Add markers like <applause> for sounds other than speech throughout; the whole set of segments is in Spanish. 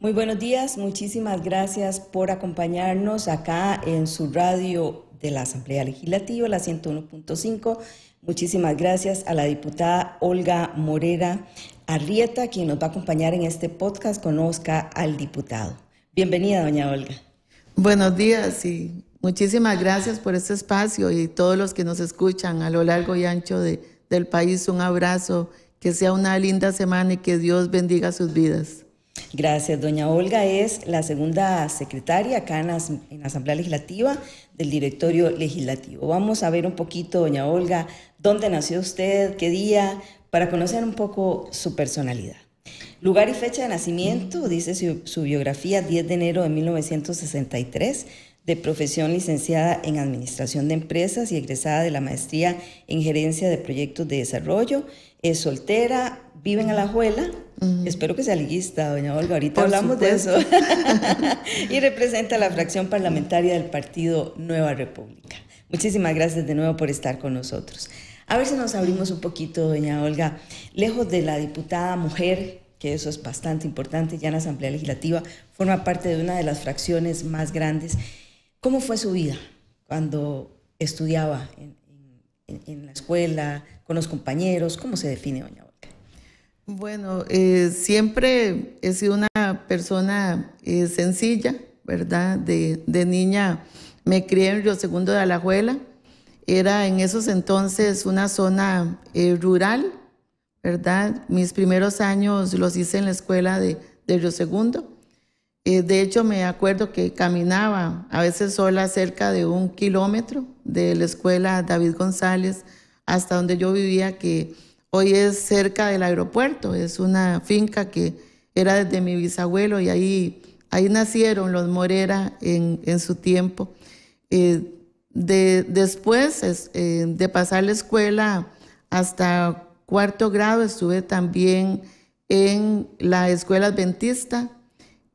Muy buenos días, muchísimas gracias por acompañarnos acá en su radio de la Asamblea Legislativa, la 101.5. Muchísimas gracias a la diputada Olga Morera Arrieta, quien nos va a acompañar en este podcast. Conozca al diputado. Bienvenida, doña Olga. Buenos días y muchísimas gracias por este espacio y todos los que nos escuchan a lo largo y ancho de, del país. Un abrazo, que sea una linda semana y que Dios bendiga sus vidas. Gracias, doña Olga es la segunda secretaria acá en, en, la Asamblea Legislativa del Directorio Legislativo. Vamos a ver un poquito, doña Olga, dónde nació usted, qué día, para conocer un poco su personalidad. Lugar y fecha de nacimiento, dice su, biografía, 10 de enero de 1963 de profesión licenciada en Administración de Empresas y egresada de la maestría en Gerencia de Proyectos de Desarrollo. Es soltera, vive en Alajuela. Espero que sea liguista, doña Olga. Ahorita hablamos de eso. <laughs> y representa la fracción parlamentaria del partido Nueva República. Muchísimas gracias de nuevo por estar con nosotros. A ver si nos abrimos un poquito, doña Olga. Lejos de la diputada mujer que eso es bastante importante, ya en la Asamblea Legislativa, forma parte de una de las fracciones más grandes. ¿Cómo fue su vida cuando estudiaba en, la escuela, con los compañeros? ¿Cómo se define, doña Olga? Bueno, eh, siempre he sido una persona eh, sencilla, ¿verdad? De, niña me crié en Río Segundo de Alajuela. Era en esos entonces una zona eh, rural, ¿verdad? Mis primeros años los hice en la escuela de, de Río Segundo. Eh, de hecho, me acuerdo que caminaba a veces sola cerca de un kilómetro de la escuela David González hasta donde yo vivía, que hoy es cerca del aeropuerto. Es una finca que era desde mi bisabuelo y ahí, ahí nacieron los Morera en, su tiempo. Eh, de, después eh, de pasar la escuela hasta Cuarto grado estuve también en la escuela adventista,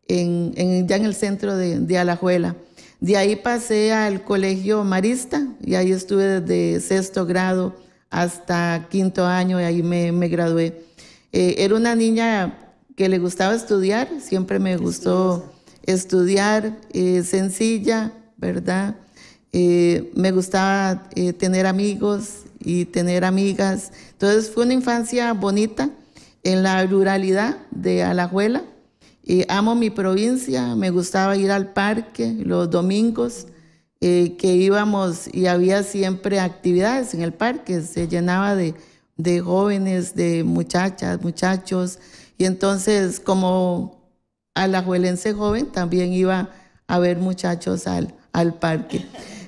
en, ya en el centro de, Alajuela. De ahí pasé al colegio marista y ahí estuve desde sexto grado hasta quinto año y ahí me, gradué. Eh, era una niña que le gustaba estudiar, siempre me gustó estudiar, eh, sencilla, ¿verdad? Eh, me gustaba tener amigos, y tener amigas. Entonces fue una infancia bonita en la ruralidad de Alajuela. y eh, amo mi provincia, me gustaba ir al parque los domingos, eh, que íbamos y había siempre actividades en el parque, se llenaba de, jóvenes, de muchachas, muchachos. Y entonces como alajuelense joven también iba a ver muchachos al, al parque.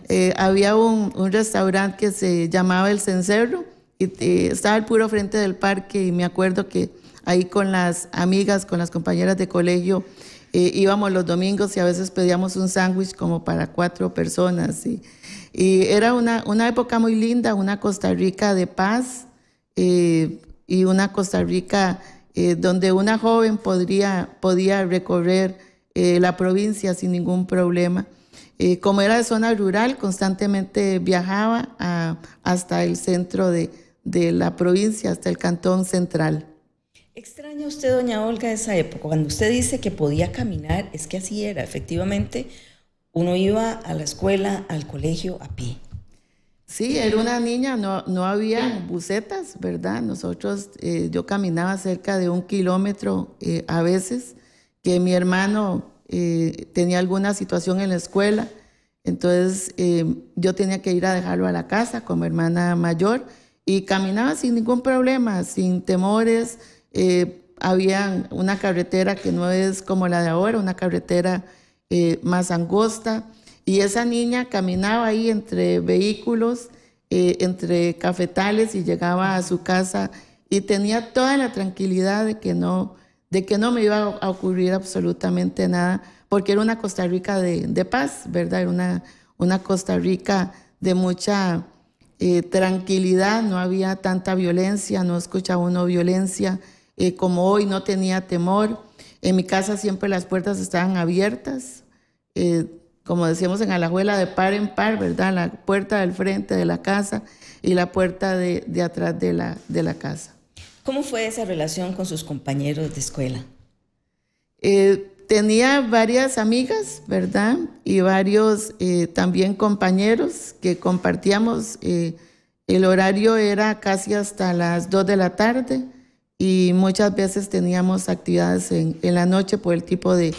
Eh, había un, restaurante que se llamaba El Cencerro y eh, estaba al puro frente del parque y me acuerdo que ahí con las amigas, con las compañeras de colegio, eh, íbamos los domingos y a veces pedíamos un sándwich como para cuatro personas. Y, y era una, una, época muy linda, una Costa Rica de paz y una Costa Rica donde una joven podría, podía recorrer la provincia sin ningún problema. Eh, como era de zona rural, constantemente viajaba a, hasta el centro de, la provincia, hasta el cantón central. ¿Extraña usted, doña Olga, esa época? Cuando usted dice que podía caminar, es que así era. Efectivamente, uno iba a la escuela, al colegio, a pie. Sí, era una niña, no, no había bucetas, ¿verdad? Nosotros, eh, yo caminaba cerca de un kilómetro eh, a veces, que mi hermano eh, tenía alguna situación en la escuela, entonces eh, yo tenía que ir a dejarlo a la casa como hermana mayor y caminaba sin ningún problema, sin temores. Eh, había una carretera que no es como la de ahora, una carretera más angosta. Y esa niña caminaba ahí entre vehículos, entre cafetales y llegaba a su casa y tenía toda la tranquilidad de que no de que no me iba a ocurrir absolutamente nada, porque era una Costa Rica de, paz, ¿verdad? Era una, una Costa Rica de mucha eh, tranquilidad, no había tanta violencia, no escuchaba uno violencia eh, como hoy, no tenía temor. En mi casa siempre las puertas estaban abiertas, eh, como decíamos en Alajuela, de par en par, ¿verdad? La puerta del frente de la casa y la puerta de, de atrás de la, de la casa. ¿Cómo fue esa relación con sus compañeros de escuela? Eh, tenía varias amigas, ¿verdad? Y varios eh, también compañeros que compartíamos. Eh, el horario era casi hasta las 2 de la tarde y muchas veces teníamos actividades en, la noche por el tipo de,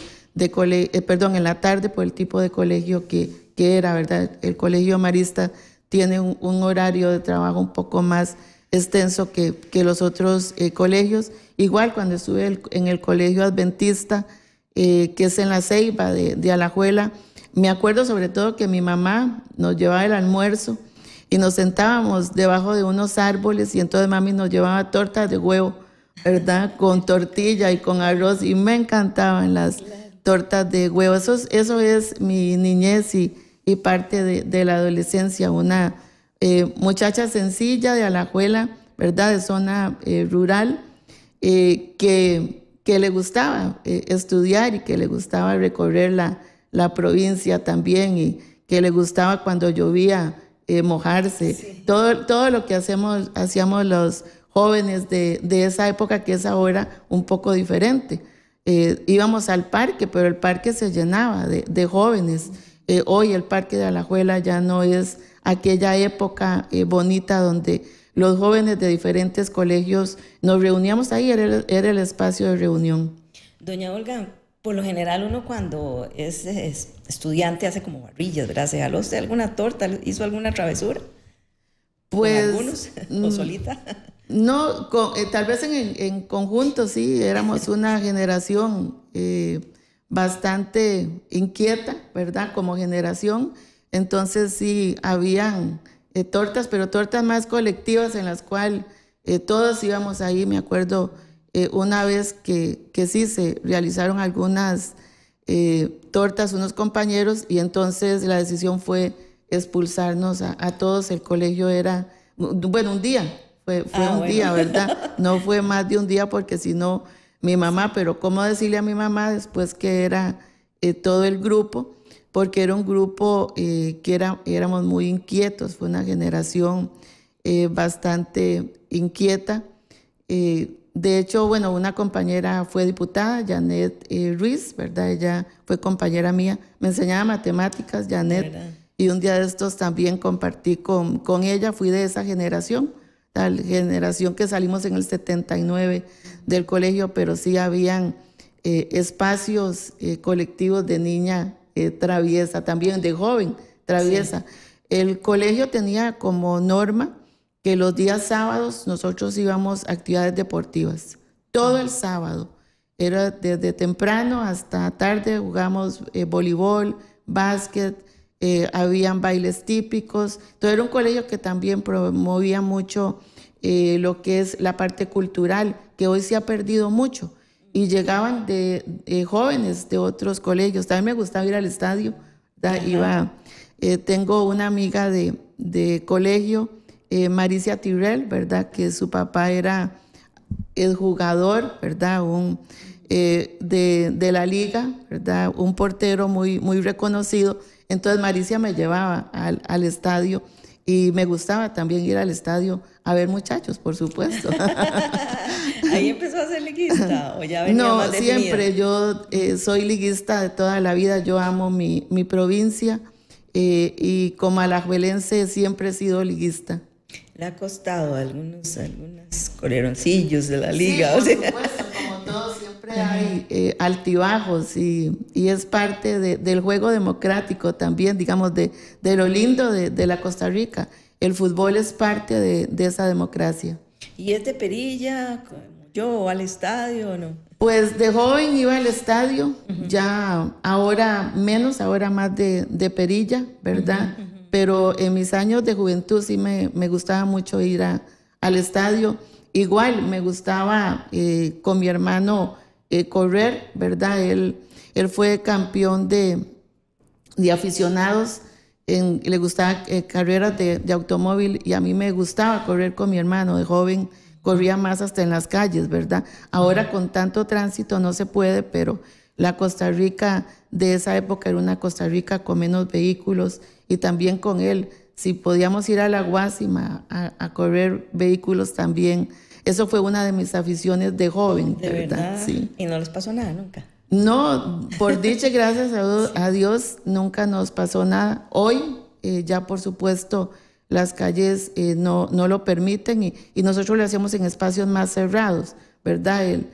colegio, perdón, en la tarde por el tipo de colegio que, que era, ¿verdad? El colegio marista tiene un horario de trabajo un poco más extenso que, los otros eh, colegios. Igual cuando estuve en el colegio adventista, eh, que es en la Ceiba de, Alajuela, me acuerdo sobre todo que mi mamá nos llevaba el almuerzo y nos sentábamos debajo de unos árboles y entonces mami nos llevaba tortas de huevo, ¿verdad? <laughs> Con tortilla y con arroz y me encantaban las tortas de huevo. Eso, eso es mi niñez y, y parte de, de la adolescencia, una eh, muchacha sencilla de Alajuela, ¿verdad? De zona eh, rural, eh, que, que, le gustaba estudiar y que le gustaba recorrer la, la, provincia también y que le gustaba cuando llovía mojarse. Todo, todo lo que hacemos, hacíamos los jóvenes de, esa época que es ahora un poco diferente. íbamos al parque, pero el parque se llenaba de jóvenes. hoy el parque de Alajuela ya no es aquella época eh, bonita donde los jóvenes de diferentes colegios nos reuníamos ahí, era el, espacio de reunión. Doña Olga, por lo general uno cuando es, estudiante hace como barrillas, ¿verdad? ¿Se jaló usted alguna torta? ¿Hizo alguna travesura? Pues... algunos? <laughs> ¿O mm, solita? No, eh, tal vez en, conjunto, sí, éramos <laughs> una generación eh, bastante inquieta, ¿verdad? Como generación. Entonces sí, habían eh, tortas, pero tortas más colectivas en las cuales eh, todos íbamos ahí. Me acuerdo eh, una vez que, sí se realizaron algunas tortas, unos compañeros, y entonces la decisión fue expulsarnos a, todos. El colegio era, bueno, un día, fue, ah, un día, ¿verdad? <laughs> No fue más de un día porque si no, mi mamá, pero ¿cómo decirle a mi mamá después que era todo el grupo? porque era un grupo eh, que era, éramos muy inquietos, fue una generación eh, bastante inquieta. Eh, de hecho, bueno, una compañera fue diputada, Janet Ruiz, ¿verdad? Ella fue compañera mía, me enseñaba matemáticas, Janet, y un día de estos también compartí con, con ella, fui de esa generación, tal generación que salimos en el 79 del colegio, pero sí habían... espacios colectivos de niña, eh, traviesa también, de joven traviesa. El colegio tenía como norma que los días sábados nosotros íbamos a actividades deportivas, todo el sábado. Era desde temprano hasta tarde, jugamos eh, voleibol, básquet, eh, habían bailes típicos. Entonces era un colegio que también promovía mucho lo que es la parte cultural, que hoy se ha perdido mucho y llegaban de, eh, jóvenes de otros colegios. También me gustaba ir al estadio. Iba, eh, tengo una amiga de, de colegio, eh, Maricia Tirrell, ¿verdad? Que su papá era el jugador, ¿verdad? Un, de, de, la liga, ¿verdad? Un portero muy, muy reconocido. Entonces Maricia me llevaba al, al estadio y me gustaba también ir al estadio a ver muchachos, por supuesto. <laughs> <laughs> Ahí <laughs> empezó a ser liguista o ya venía No, siempre yo eh, soy liguista de toda la vida, yo amo mi, mi provincia eh, y como alajuelense siempre he sido liguista. Le ha costado algunos, algunos coreroncillos de la liga. supuesto, como todo siempre hay eh, altibajos y, y, es parte de, del juego democrático también, digamos, de, de lo lindo de, de la Costa Rica. El fútbol es parte de, de esa democracia. ¿Y es de Perilla? yo al estadio o no? Pues de joven iba al estadio, ya ahora menos, ahora más de, perilla, ¿verdad? Pero en mis años de juventud sí me, gustaba mucho ir al estadio. Igual me gustaba eh, con mi hermano eh, correr, ¿verdad? Él, él fue campeón de, de aficionados, le gustaba eh, carreras de, automóvil y a mí me gustaba correr con mi hermano de joven corría más hasta en las calles, ¿verdad? Ahora con tanto tránsito no se puede, pero la Costa Rica de esa época era una Costa Rica con menos vehículos y también con él, si podíamos ir a la Guásima a, correr vehículos también. Eso fue una de mis aficiones de joven, ¿De ¿verdad? Sí. Y no les pasó nada nunca. No, por dicha, gracias a, <laughs> Dios, nunca nos pasó nada. Hoy, eh, ya por supuesto, las calles eh, no, no, lo permiten y, nosotros lo hacemos en espacios más cerrados, ¿verdad? El,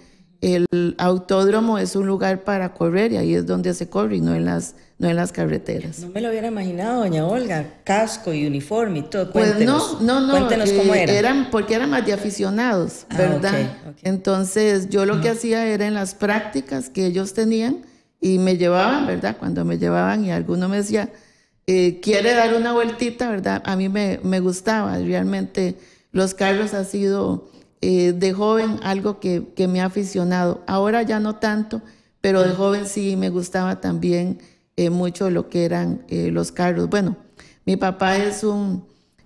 el, autódromo es un lugar para correr y ahí es donde se corre y no en las, no en las carreteras. No me lo hubiera imaginado, doña Olga, casco y uniforme y todo. Cuéntenos, pues no, no, no. Eh, cómo era. Eran, porque eran más de aficionados, ah, ¿verdad? Entonces yo lo que hacía era en las prácticas que ellos tenían y me llevaban, ¿verdad? Cuando me llevaban y alguno me decía eh, quiere dar una vueltita, ¿verdad? A mí me, me gustaba, realmente los carros ha sido eh, de joven algo que, que, me ha aficionado. Ahora ya no tanto, pero de joven sí me gustaba también eh, mucho lo que eran los carros. Bueno, mi papá es un,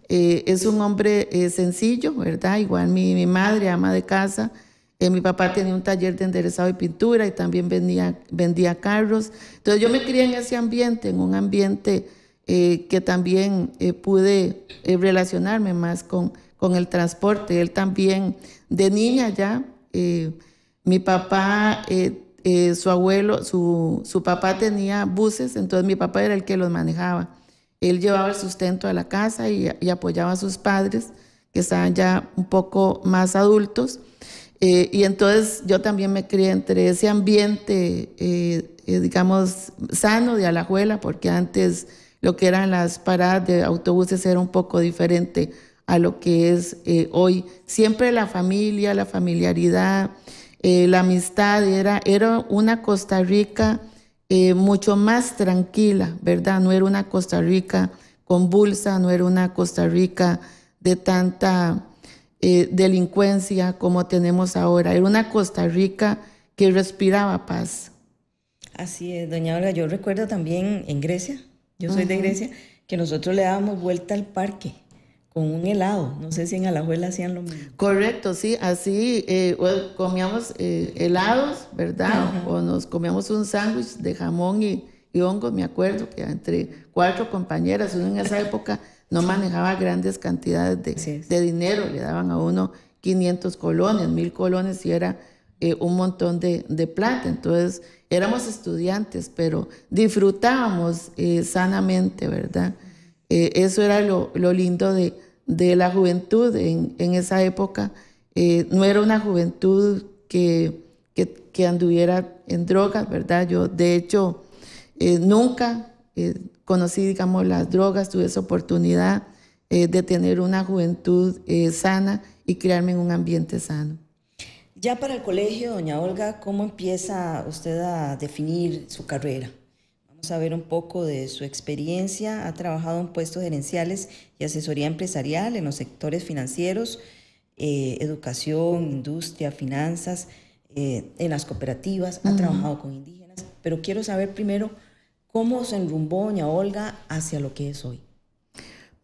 es un hombre sencillo, ¿verdad? Igual mi, mi, madre, ama de casa. mi papá tenía un taller de enderezado y pintura y también vendía, vendía carros. Entonces yo me crié en ese ambiente, en un ambiente eh, que también eh, pude eh, relacionarme más con, con, el transporte. Él también, de niña ya, mi papá, su abuelo, su, papá tenía buses, entonces mi papá era el que los manejaba. Él llevaba el sustento a la casa y, y apoyaba a sus padres, que estaban ya un poco más adultos. y entonces yo también me crié entre ese ambiente, digamos, sano de Alajuela, porque antes lo que eran las paradas de autobuses era un poco diferente a lo que es eh, hoy. Siempre la familia, la familiaridad, eh, la amistad, era, era una Costa Rica eh, mucho más tranquila, ¿verdad? No era una Costa Rica convulsa, no era una Costa Rica de tanta delincuencia como tenemos ahora, era una Costa Rica que respiraba paz. Así es, doña Olga, yo recuerdo también en Grecia, yo soy de Grecia, que nosotros le dábamos vuelta al parque con un helado. No sé si en Alajuela hacían lo mismo. Correcto, sí, así eh, comíamos eh, helados, ¿verdad? O nos comíamos un sándwich de jamón y, hongos, me acuerdo, que entre cuatro compañeras, uno en esa época no manejaba grandes cantidades de, dinero, le daban a uno 500 colones, 1000 colones y era eh, un montón de, de plata. Entonces, éramos estudiantes, pero disfrutábamos eh, sanamente, ¿verdad? Eh, eso era lo, lindo de, la juventud en, esa época. Eh, no era una juventud que, que, anduviera en drogas, ¿verdad? Yo, de hecho, nunca conocí, digamos, las drogas, tuve esa oportunidad de tener una juventud sana y crearme en un ambiente sano. Ya para el colegio, doña Olga, ¿cómo empieza usted a definir su carrera? Vamos a ver un poco de su experiencia. Ha trabajado en puestos gerenciales y asesoría empresarial en los sectores financieros, eh, educación, industria, finanzas, eh, en las cooperativas, ha trabajado con indígenas, pero quiero saber primero cómo se enrumbó doña Olga hacia lo que es hoy.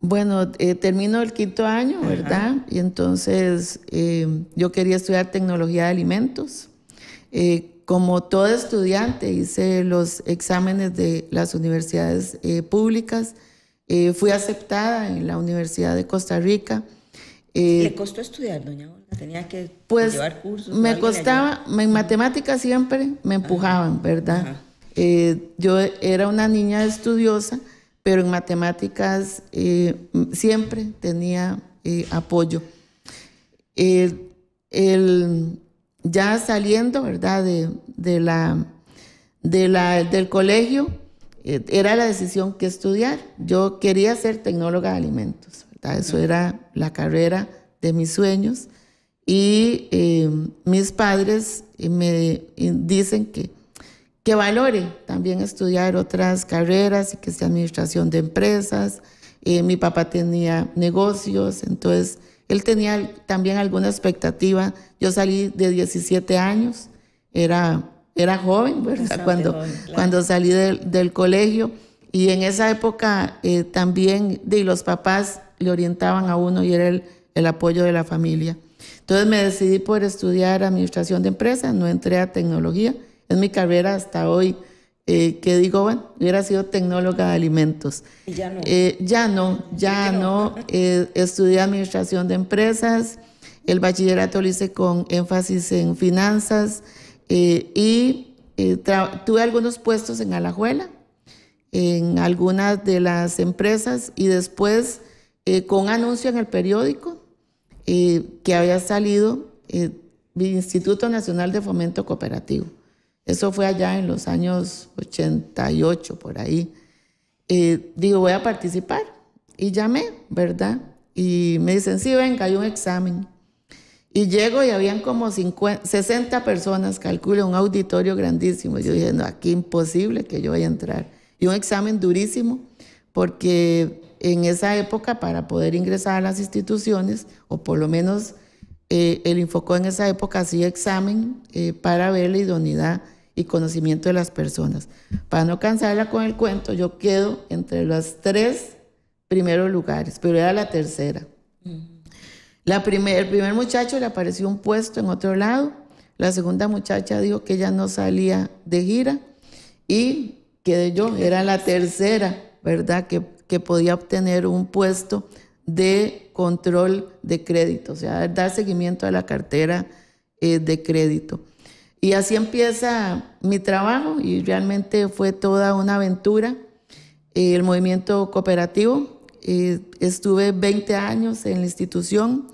Bueno, eh, terminó el quinto año, ¿verdad? Y entonces eh, yo quería estudiar tecnología de alimentos. Eh, como todo estudiante hice los exámenes de las universidades públicas. fui aceptada en la Universidad de Costa Rica. ¿Le costó estudiar, doña Olga? ¿Tenía que pues, llevar cursos? Me costaba, en matemáticas siempre me empujaban, ¿verdad? yo era una niña estudiosa pero en matemáticas eh, siempre tenía eh, apoyo. ya saliendo, ¿verdad? De, la, de la, del colegio, eh, era la decisión que estudiar. Yo quería ser tecnóloga de alimentos, Eso era la carrera de mis sueños. Y mis padres me dicen que que valore también estudiar otras carreras y que sea administración de empresas. Eh, mi papá tenía negocios, entonces él tenía también alguna expectativa. Yo salí de 17 años, era, era joven, <laughs> Cuando, cuando salí del, colegio. Y en esa época eh, también de los papás le orientaban a uno y era el, el apoyo de la familia. Entonces me decidí por estudiar administración de empresas, no entré a tecnología en mi carrera hasta hoy, eh, que digo, bueno, hubiera sido tecnóloga de alimentos. Eh, ya no. ya no, ya eh, no. estudié administración de empresas, el bachillerato lo hice con énfasis en finanzas eh, y tuve algunos puestos en Alajuela, en algunas de las empresas y después con anuncio en el periódico que había salido mi Instituto Nacional de Fomento Cooperativo. Eso fue allá en los años 88, por ahí. Eh, digo, voy a participar. Y llamé, ¿verdad? Y me dicen, sí, venga, hay un examen. Y llego y habían como 50, 60 personas, calculo, un auditorio grandísimo. Yo dije, no, aquí imposible que yo vaya a entrar. Y un examen durísimo, porque en esa época para poder ingresar a las instituciones, o por lo menos eh, el Infocó en esa época hacía examen eh, para ver la idoneidad y conocimiento de las personas. Para no cansarla con el cuento, yo quedo entre los tres primeros lugares, pero era la tercera. La primer, el primer muchacho le apareció un puesto en otro lado, la segunda muchacha dijo que ella no salía de gira y quedé yo, era la tercera, ¿verdad? Que, que podía obtener un puesto de control de crédito, o sea, dar seguimiento a la cartera eh, de crédito. Y así empieza mi trabajo y realmente fue toda una aventura. Eh, el movimiento cooperativo, eh, estuve 20 años en la institución,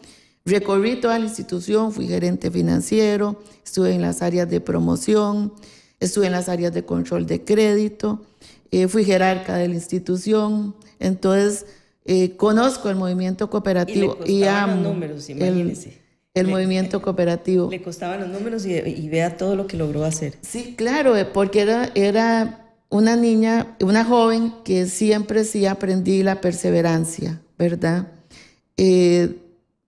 recorrí toda la institución, fui gerente financiero, estuve en las áreas de promoción, estuve en las áreas de control de crédito, fui jerarca de la institución, entonces eh, conozco el movimiento cooperativo y, le amo los números, El, movimiento eh, cooperativo. Le costaban los números y, vea todo lo que logró hacer. Sí, claro, eh, porque era, una niña, una joven que siempre sí aprendí la perseverancia, ¿verdad?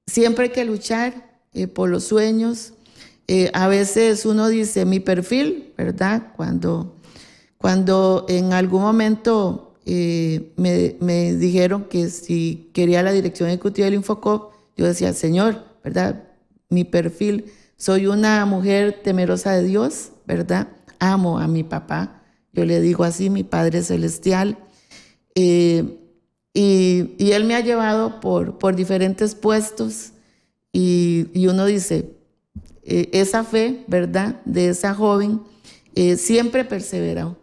siempre hay que luchar por los sueños. a veces uno dice mi perfil, ¿verdad? Cuando, cuando en algún momento eh, me, dijeron que si quería la dirección ejecutiva del Infocop, yo decía, Señor, ¿verdad? Mi perfil, soy una mujer temerosa de Dios, ¿verdad? Amo a mi papá, yo le digo así, mi Padre Celestial. Eh, y, él me ha llevado por, por diferentes puestos y, uno dice, eh, esa fe, ¿verdad? De esa joven, siempre persevera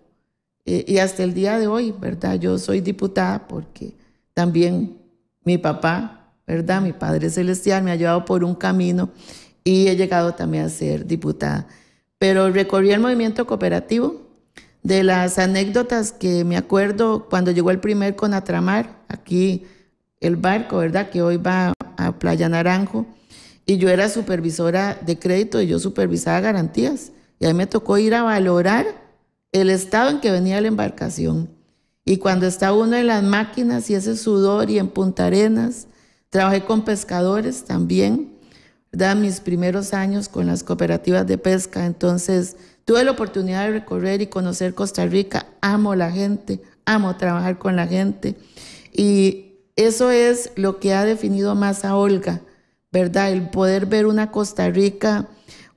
y hasta el día de hoy, ¿verdad? Yo soy diputada porque también mi papá, ¿verdad? Mi Padre Celestial me ha llevado por un camino y he llegado también a ser diputada. Pero recorrí el movimiento cooperativo. De las anécdotas que me acuerdo cuando llegó el primer Conatramar, aquí el barco, ¿verdad? Que hoy va a Playa Naranjo. Y yo era supervisora de crédito y yo supervisaba garantías. Y ahí me tocó ir a valorar el estado en que venía la embarcación. Y cuando estaba uno en las máquinas y ese sudor y en Punta Arenas, trabajé con pescadores también, da Mis primeros años con las cooperativas de pesca, entonces tuve la oportunidad de recorrer y conocer Costa Rica, amo la gente, amo trabajar con la gente. Y eso es lo que ha definido más a Olga, ¿verdad? El poder ver una Costa Rica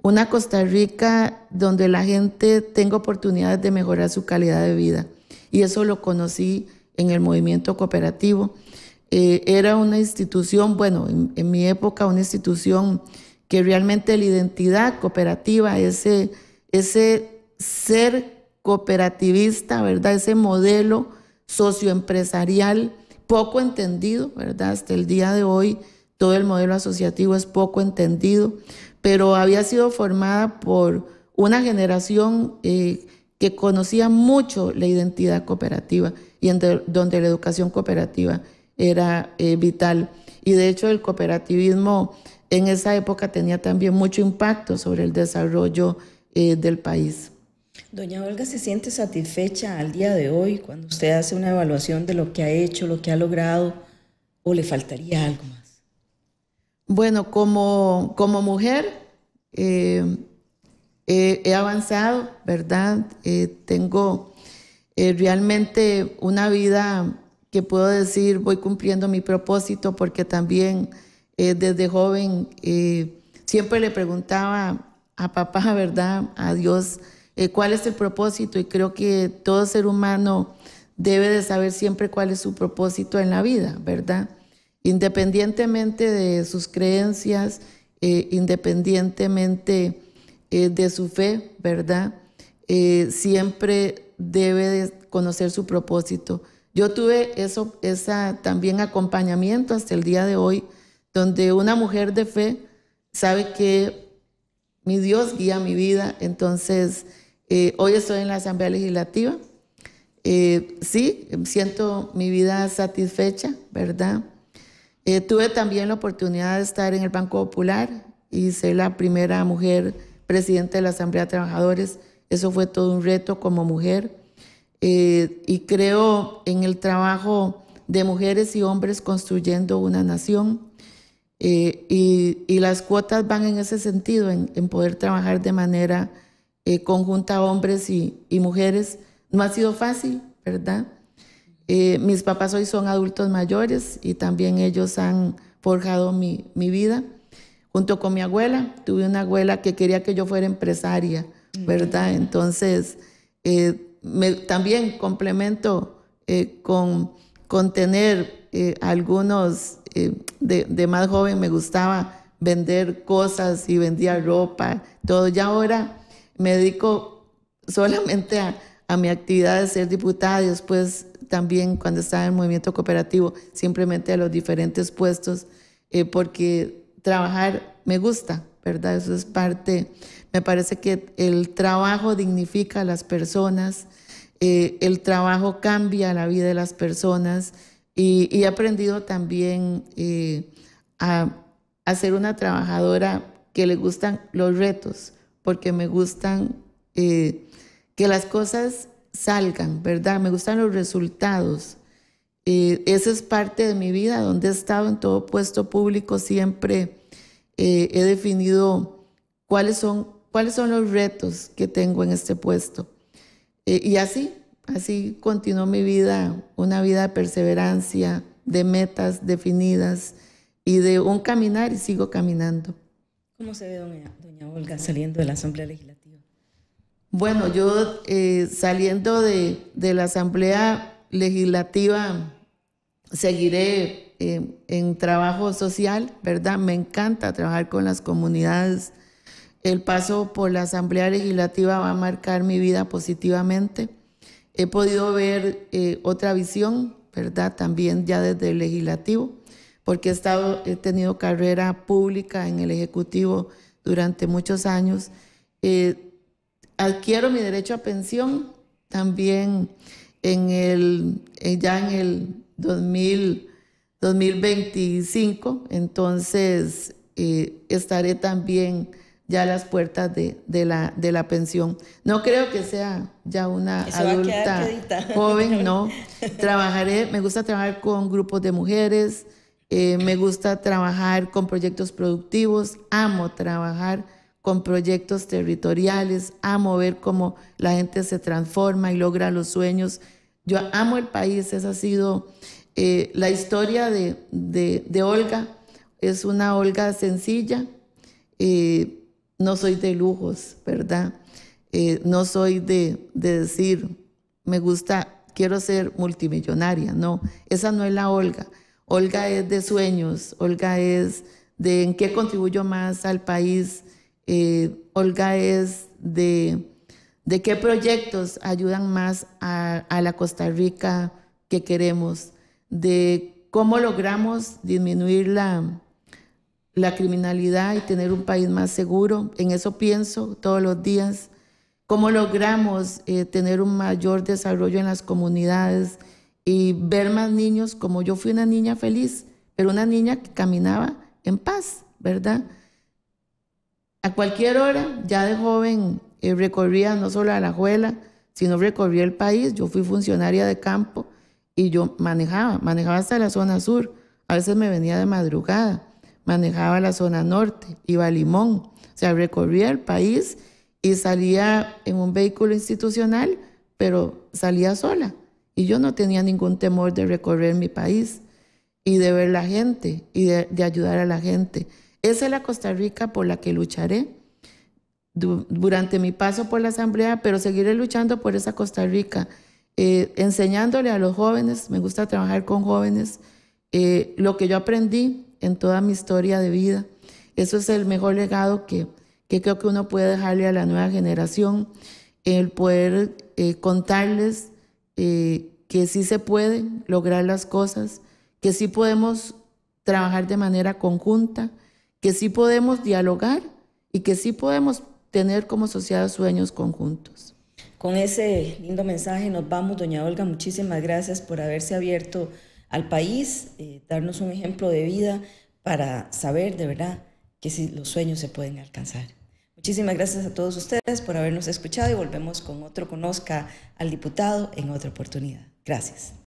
una Costa Rica donde la gente tenga oportunidades de mejorar su calidad de vida. Y eso lo conocí en el movimiento cooperativo. Eh, era una institución, bueno, en, mi época una institución que realmente la identidad cooperativa, ese, ese ser cooperativista, ¿verdad? Ese modelo socioempresarial poco entendido, ¿verdad? Hasta el día de hoy todo el modelo asociativo es poco entendido, pero había sido formada por una generación eh, que conocía mucho la identidad cooperativa y donde la educación cooperativa era eh, vital. Y de hecho el cooperativismo en esa época tenía también mucho impacto sobre el desarrollo eh, del país. Doña Olga, ¿se siente satisfecha al día de hoy cuando usted hace una evaluación de lo que ha hecho, lo que ha logrado, o le faltaría algo bueno, como, mujer eh, he avanzado, ¿verdad? Eh, tengo eh, realmente una vida que puedo decir voy cumpliendo mi propósito porque también desde joven siempre le preguntaba a papá, <laughs> ¿verdad? A Dios, ¿cuál es el propósito? Y creo que todo ser humano debe de saber siempre cuál es su propósito en la vida, ¿verdad? independientemente de sus creencias, eh, independientemente eh, de su fe, ¿verdad? Eh, siempre debe conocer su propósito. Yo tuve eso, esa también acompañamiento hasta el día de hoy, donde una mujer de fe sabe que mi Dios guía mi vida, entonces hoy estoy en la Asamblea Legislativa. sí, siento mi vida satisfecha, ¿verdad? Eh, tuve también la oportunidad de estar en el Banco Popular y ser la primera mujer presidenta de la Asamblea de Trabajadores. Eso fue todo un reto como mujer. Eh, y creo en el trabajo de mujeres y hombres construyendo una nación. Eh, y, las cuotas van en ese sentido, en, poder trabajar de manera conjunta hombres y mujeres. No ha sido fácil, ¿verdad? Eh, mis papás hoy son adultos mayores y también ellos han forjado mi, vida. Junto con mi abuela, tuve una abuela que quería que yo fuera empresaria, ¿verdad? Entonces, eh, también complemento eh, con, tener algunos, de, más joven me gustaba vender cosas y vendía ropa, todo. Y ahora me dedico solamente a, a mi actividad de ser diputada y después también cuando estaba en el movimiento cooperativo, simplemente a los diferentes puestos, eh, porque trabajar me gusta, ¿verdad? Eso es parte, me parece que el trabajo dignifica a las personas, eh, el trabajo cambia la vida de las personas y, he aprendido también eh, a, a, ser una trabajadora que le gustan los retos, porque me gustan que las cosas salgan, ¿verdad? Me gustan los resultados. esa es parte de mi vida, donde he estado en todo puesto público, siempre eh, he definido cuáles son, cuáles son los retos que tengo en este puesto. Eh, y así, así continuó mi vida, una vida de perseverancia, de metas definidas y de un caminar y sigo caminando. ¿Cómo se ve doña Olga saliendo de la Asamblea Legislativa? Bueno, yo eh, saliendo de, la Asamblea Legislativa seguiré eh, en trabajo social, ¿verdad? Me encanta trabajar con las comunidades. El paso por la Asamblea Legislativa va a marcar mi vida positivamente. He podido ver eh, otra visión, ¿verdad? También ya desde el legislativo, porque he, estado, he tenido carrera pública en el Ejecutivo durante muchos años adquiero mi derecho a pensión también en el, eh, ya en el 2025, entonces eh, estaré también ya a las puertas de, la, pensión. No creo que sea ya una adulta <laughs> joven, no. Trabajaré, me gusta trabajar con grupos de mujeres, eh, me gusta trabajar con proyectos productivos, amo trabajar con proyectos territoriales, amo ver cómo la gente se transforma y logra los sueños. Yo amo el país, esa ha sido eh, la historia de, Olga. Es una Olga sencilla, eh, no soy de lujos, ¿verdad? Eh, no soy de, de decir, me gusta, quiero ser multimillonaria, no, esa no es la Olga. Olga es de sueños, Olga es de en qué contribuyo más al país, eh, Olga, es de, qué proyectos ayudan más a, la Costa Rica que queremos, de cómo logramos disminuir la, criminalidad y tener un país más seguro. En eso pienso todos los días. ¿Cómo logramos eh, tener un mayor desarrollo en las comunidades y ver más niños como yo fui una niña feliz, pero una niña que caminaba en paz, ¿verdad? A cualquier hora, ya de joven, eh, recorría no solo la a juela, sino recorría el país. Yo fui funcionaria de campo y yo manejaba, manejaba hasta la zona sur. A veces me venía de madrugada, manejaba la zona norte, iba a Limón, o sea, recorría el país y salía en un vehículo institucional, pero salía sola. Y yo no tenía ningún temor de recorrer mi país y de ver la gente y de ayudar a la gente. Esa es la Costa Rica por la que lucharé durante mi paso por la Asamblea, pero seguiré luchando por esa Costa Rica, eh, enseñándole a los jóvenes, me gusta trabajar con jóvenes, eh, lo que yo aprendí en toda mi historia de vida. Eso es el mejor legado que, creo que uno puede dejarle a la nueva generación, el poder eh, contarles que sí se pueden lograr las cosas, que sí podemos trabajar de manera conjunta, que sí podemos dialogar y que sí podemos tener como sociedad sueños conjuntos. Con ese lindo mensaje nos vamos, doña Olga, muchísimas gracias por haberse abierto al país, eh, darnos un ejemplo de vida para saber de verdad que sí, los sueños se pueden alcanzar. Muchísimas gracias a todos ustedes por habernos escuchado y volvemos con otro Conozca al Diputado en otra oportunidad. Gracias.